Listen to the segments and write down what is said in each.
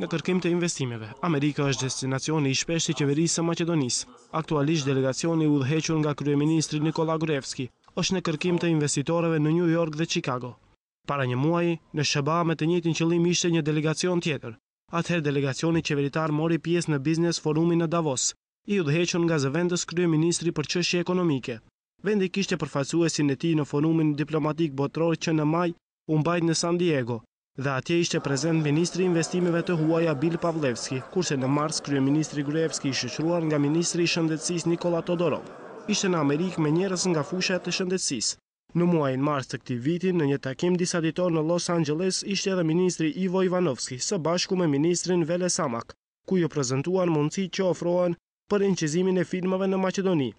Në kërkim të investimeve, Amerika është destinacioni i shpeshti i qeverisë së Macedonisë. Aktualisht, delegacioni u dheqën nga Kryeministri Nikola Gurevski, është në kërkim të investitoreve në New York dhe Chicago. Para një muaj, në Shëba me të njëtin qëllim ishte një delegacion tjetër. Atëherë delegacioni qeveritar mori pjesë në biznes Forumin në Davos, i u dheqën nga zëvendës Kryeministri për qëshje ekonomike. Vendi kishte përfacuesin e ti në forumin diplomatik botror që në maj unë bajt në San Diego, Dhe atje ishte prezent Ministri Investimive të Huaja Bil Pavlevski, kurse në mars krye Ministri Grujevski ishe shruar nga Ministri Shëndetsis Nikola Todorov. Ishte në Amerikë me njerës nga fushet të shëndetsis. Në muajin mars të këti vitin, në një takim disa ditor në Los Angeles, ishte edhe Ministri Ivo Ivanovski, së bashku me Ministrin Vele Samak, ku ju prezentuan mundësi që ofrohen për inqizimin e filmave në Macedoni.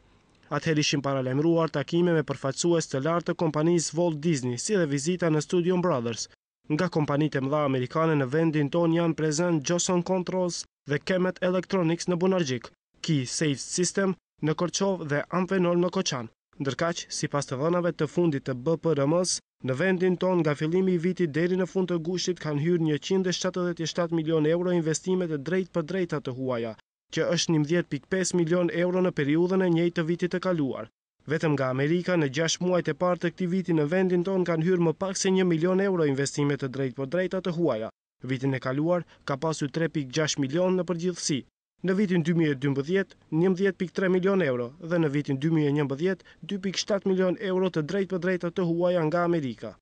Atëher ishim paralemruar takime me përfacues të lartë të kompanisë Walt Disney, si dhe vizita në Studio Brothers, Nga kompanit e mdha Amerikane në vendin ton janë prezent Johnson Controls dhe Kemet Electronics në Bunarjik, Key Safe System në Korqov dhe Amfenol në Koçan. Ndërkaq, si pas të dhënave të fundit të BPRM-s, në vendin ton nga fillimi i vitit deri në fund të gushtit kanë hyrë 177 milion euro investimet e drejt për drejta të huaja, që është 11.5 milion euro në periudhën e njëjtë vitit të kaluar. Vetëm nga Amerika, në 6 muajt e partë të këti viti në vendin ton kanë hyrë më pak se 1 milion euro investimet të drejt për po drejta të huaja. Vitin e kaluar ka pasu 3.6 milion në përgjithësi. Në vitin 2012, 11.3 milion euro dhe në vitin 2011, 2.7 milion euro të drejt për po drejta të huaja nga Amerika.